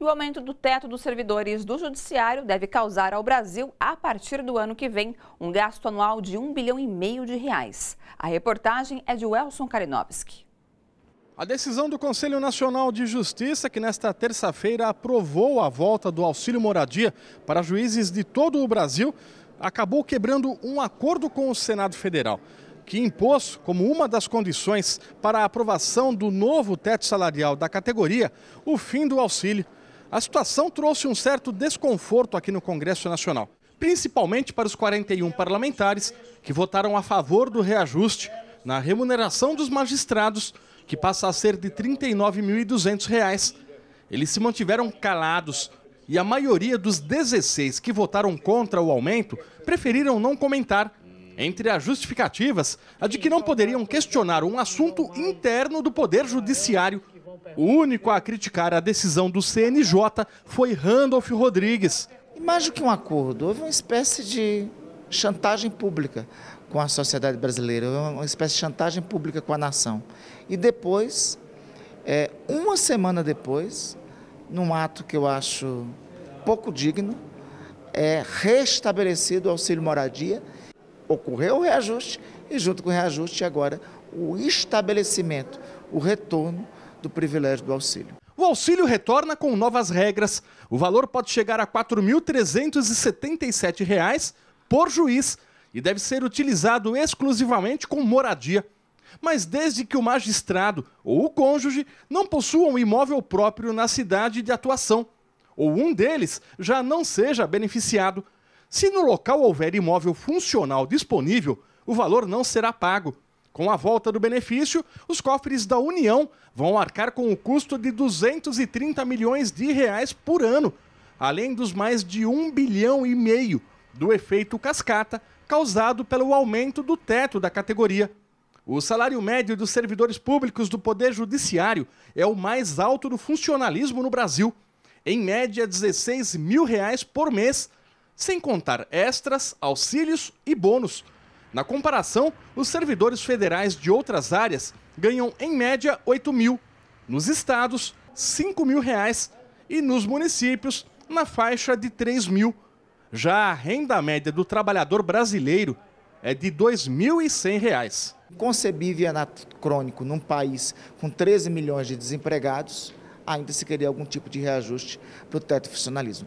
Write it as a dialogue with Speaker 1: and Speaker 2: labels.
Speaker 1: e o aumento do teto dos servidores do Judiciário deve causar ao Brasil, a partir do ano que vem, um gasto anual de um bilhão e meio de reais. A reportagem é de Welson Kalinowski.
Speaker 2: A decisão do Conselho Nacional de Justiça, que nesta terça-feira aprovou a volta do auxílio moradia para juízes de todo o Brasil, acabou quebrando um acordo com o Senado Federal, que impôs como uma das condições para a aprovação do novo teto salarial da categoria o fim do auxílio a situação trouxe um certo desconforto aqui no Congresso Nacional, principalmente para os 41 parlamentares que votaram a favor do reajuste na remuneração dos magistrados, que passa a ser de R$ 39.200. Eles se mantiveram calados e a maioria dos 16 que votaram contra o aumento preferiram não comentar. Entre as justificativas, a de que não poderiam questionar um assunto interno do Poder Judiciário o único a criticar a decisão do CNJ foi Randolph Rodrigues. mais do que um
Speaker 3: acordo, houve uma espécie de chantagem pública com a sociedade brasileira, uma espécie de chantagem pública com a nação. E depois, é, uma semana depois, num ato que eu acho pouco digno, é restabelecido o auxílio moradia, ocorreu o reajuste e junto com o reajuste agora o estabelecimento, o retorno do privilégio do auxílio.
Speaker 2: O auxílio retorna com novas regras. O valor pode chegar a R$ 4.377 por juiz e deve ser utilizado exclusivamente com moradia. Mas desde que o magistrado ou o cônjuge não possuam imóvel próprio na cidade de atuação, ou um deles já não seja beneficiado. Se no local houver imóvel funcional disponível, o valor não será pago. Com a volta do benefício, os cofres da União vão arcar com o custo de 230 milhões de reais por ano, além dos mais de 1 bilhão e meio do efeito cascata causado pelo aumento do teto da categoria. O salário médio dos servidores públicos do Poder Judiciário é o mais alto do funcionalismo no Brasil, em média 16 mil reais por mês, sem contar extras, auxílios e bônus na comparação, os servidores federais de outras áreas ganham, em média, 8 mil. Nos estados, 5 mil reais. E nos municípios, na faixa de 3 mil. Já a renda média do trabalhador brasileiro é de R$ reais.
Speaker 3: Concebi e crônico num país com 13 milhões de desempregados, ainda se queria algum tipo de reajuste para o teto funcionalismo.